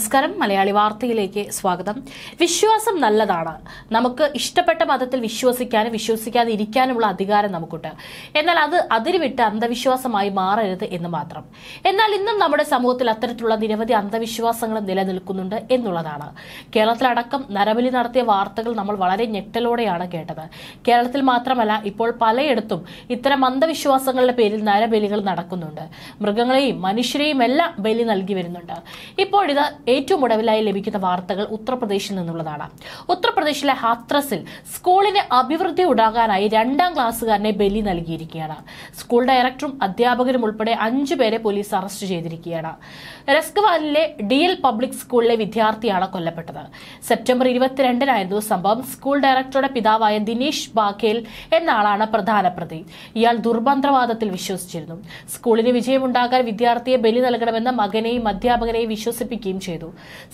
നമസ്കാരം മലയാളി വാർത്തയിലേക്ക് സ്വാഗതം വിശ്വാസം നല്ലതാണ് നമുക്ക് ഇഷ്ടപ്പെട്ട മതത്തിൽ വിശ്വസിക്കാനും വിശ്വസിക്കാതെ ഇരിക്കാനുമുള്ള അധികാരം നമുക്കുണ്ട് എന്നാൽ അത് അതിരുവിട്ട് അന്ധവിശ്വാസമായി മാറരുത് എന്ന് മാത്രം എന്നാൽ ഇന്നും നമ്മുടെ സമൂഹത്തിൽ അത്തരത്തിലുള്ള നിരവധി അന്ധവിശ്വാസങ്ങൾ നിലനിൽക്കുന്നുണ്ട് എന്നുള്ളതാണ് കേരളത്തിലടക്കം നരബലി നടത്തിയ വാർത്തകൾ നമ്മൾ വളരെ ഞെട്ടലോടെയാണ് കേട്ടത് കേരളത്തിൽ മാത്രമല്ല ഇപ്പോൾ പലയിടത്തും ഇത്തരം അന്ധവിശ്വാസങ്ങളുടെ പേരിൽ നരബലികൾ നടക്കുന്നുണ്ട് മൃഗങ്ങളെയും മനുഷ്യരെയും എല്ലാം ബലി നൽകി വരുന്നുണ്ട് ഇപ്പോഴിത് ഏറ്റവും ഒടുവിലായി ലഭിക്കുന്ന വാർത്തകൾ ഉത്തർപ്രദേശിൽ നിന്നുള്ളതാണ് ഉത്തർപ്രദേശിലെ ഹാത്രസിൽ സ്കൂളിന് അഭിവൃദ്ധി ഉണ്ടാകാനായി രണ്ടാം ക്ലാസ്സുകാരനെ ബലി നൽകിയിരിക്കുകയാണ് സ്കൂൾ ഡയറക്ടറും അധ്യാപകരും ഉൾപ്പെടെ അഞ്ചു പേരെ പോലീസ് അറസ്റ്റ് ചെയ്തിരിക്കുകയാണ് റെസ്ക്വാലിലെ ഡി എൽ പബ്ലിക് സ്കൂളിലെ വിദ്യാർത്ഥിയാണ് കൊല്ലപ്പെട്ടത് സെപ്റ്റംബർ ഇരുപത്തിരണ്ടിനായിരുന്നു സംഭവം സ്കൂൾ ഡയറക്ടറുടെ പിതാവായ ദിനേശ് ബാഖേൽ എന്ന ആളാണ് പ്രധാന പ്രതി ഇയാൾ ദുർബന്ധവാദത്തിൽ വിശ്വസിച്ചിരുന്നു സ്കൂളിന് വിജയമുണ്ടാകാൻ വിദ്യാർത്ഥിയെ ബലി നൽകണമെന്ന മകനെയും അധ്യാപകനെയും വിശ്വസിപ്പിക്കുകയും ചെയ്തു ചെയ്തു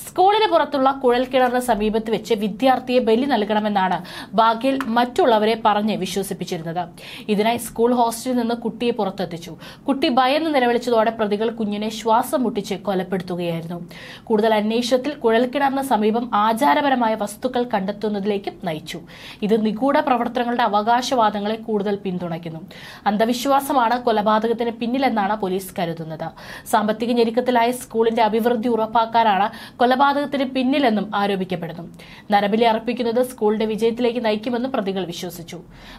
സ്കൂളിന് പുറത്തുള്ള കുഴൽക്കിണറിന് സമീപത്ത് വെച്ച് വിദ്യാർത്ഥിയെ ബലി നൽകണമെന്നാണ് ബാഗിൽ മറ്റുള്ളവരെ പറഞ്ഞ് വിശ്വസിപ്പിച്ചിരുന്നത് ഇതിനായി സ്കൂൾ ഹോസ്റ്റലിൽ നിന്ന് കുട്ടിയെ പുറത്തെത്തിച്ചു കുട്ടി ഭയന്ന് നിലവിളിച്ചതോടെ പ്രതികൾ കുഞ്ഞിനെ ശ്വാസം മുട്ടിച്ച് കൊലപ്പെടുത്തുകയായിരുന്നു കൂടുതൽ അന്വേഷണത്തിൽ കുഴൽക്കിണറിന് സമീപം ആചാരപരമായ വസ്തുക്കൾ കണ്ടെത്തുന്നതിലേക്കും നയിച്ചു ഇത് നിഗൂഢ പ്രവർത്തനങ്ങളുടെ അവകാശവാദങ്ങളെ കൂടുതൽ പിന്തുണയ്ക്കുന്നു അന്ധവിശ്വാസമാണ് കൊലപാതകത്തിന് പിന്നിലെന്നാണ് പോലീസ് കരുതുന്നത് സാമ്പത്തിക ഞെരുക്കത്തിലായ സ്കൂളിന്റെ അഭിവൃദ്ധി ഉറപ്പാക്കാൻ പോലീസുകാരാണ് കൊലപാതകത്തിന് പിന്നിലെന്നും ആരോപിക്കപ്പെടുന്നു നരബലി അർപ്പിക്കുന്നത് സ്കൂളിന്റെ വിജയത്തിലേക്ക് നയിക്കുമെന്നും പ്രതികൾ വിശ്വസിച്ചു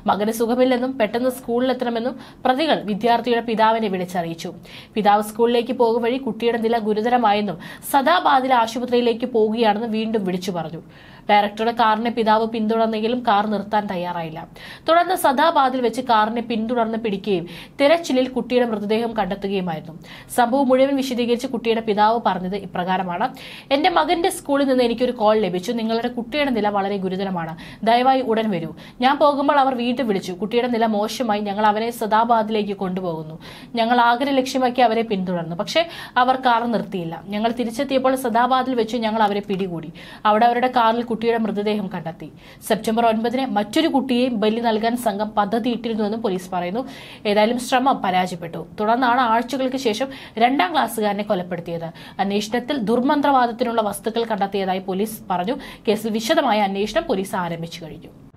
മകന് സുഖമില്ലെന്നും പെട്ടെന്ന് സ്കൂളിലെത്തണമെന്നും പ്രതികൾ വിദ്യാർത്ഥിയുടെ പിതാവിനെ വിളിച്ചറിയിച്ചു പിതാവ് സ്കൂളിലേക്ക് പോകും വഴി കുട്ടിയുടെ നില ഗുരുതരമായെന്നും സദാബാദിലെ ആശുപത്രിയിലേക്ക് പോകുകയാണെന്ന് വീണ്ടും വിളിച്ചു പറഞ്ഞു ഡയറക്ടറുടെ കാറിനെ പിതാവ് പിന്തുടർന്നെങ്കിലും കാർ നിർത്താൻ തയ്യാറായില്ല തുടർന്ന് സദാബാദിൽ വെച്ച് കാറിനെ പിന്തുടർന്ന് പിടിക്കുകയും തിരച്ചിലിൽ കുട്ടിയുടെ മൃതദേഹം കണ്ടെത്തുകയുമായിരുന്നു സംഭവം മുഴുവൻ വിശദീകരിച്ച് കുട്ടിയുടെ പിതാവ് പറഞ്ഞത് ഇപ്രകാരമാണ് പറയുകയാണ് എന്റെ മകന്റെ സ്കൂളിൽ നിന്ന് എനിക്കൊരു കോൾ ലഭിച്ചു നിങ്ങളുടെ കുട്ടിയുടെ നില വളരെ ഗുരുതരമാണ് ദയവായി ഉടൻ വരൂ ഞാൻ പോകുമ്പോൾ അവർ വീണ്ടും വിളിച്ചു കുട്ടിയുടെ നില മോശമായി ഞങ്ങൾ അവനെ സദാബാദിലേക്ക് കൊണ്ടുപോകുന്നു ഞങ്ങൾ ആഗ്രഹ ലക്ഷ്യമാക്കി അവരെ പിന്തുടർന്നു പക്ഷേ അവർ കാർ നിർത്തിയില്ല ഞങ്ങൾ തിരിച്ചെത്തിയപ്പോൾ സദാബാദിൽ വെച്ച് ഞങ്ങൾ അവരെ പിടികൂടി അവിടെ അവരുടെ കാറിൽ കുട്ടിയുടെ മൃതദേഹം കണ്ടെത്തി സെപ്റ്റംബർ ഒൻപതിന് മറ്റൊരു കുട്ടിയെയും ബലി നൽകാൻ സംഘം പദ്ധതി ഇട്ടിരുന്നുവെന്നും പോലീസ് പറയുന്നു ഏതായാലും ശ്രമം പരാജയപ്പെട്ടു തുടർന്നാണ് ആഴ്ചകൾക്ക് ശേഷം രണ്ടാം ക്ലാസ്സുകാരനെ കൊലപ്പെടുത്തിയത് അന്വേഷണത്തിൽ ദുർമ മന്ത്രവാദത്തിനുള്ള വസ്തുക്കൾ കണ്ടെത്തിയതായി പോലീസ് പറഞ്ഞു കേസിൽ വിശദമായ അന്വേഷണം പോലീസ് ആരംഭിച്ചു കഴിഞ്ഞു